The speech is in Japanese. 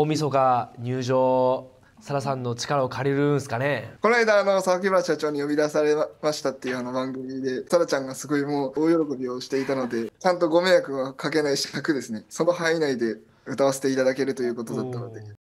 大晦日入場サラさんの力を借りるんすかねこの間あの榊原社長に呼び出されましたっていうあの番組でサラちゃんがすごいもう大喜びをしていたのでちゃんとご迷惑はかけない資格ですねその範囲内で歌わせていただけるということだったので。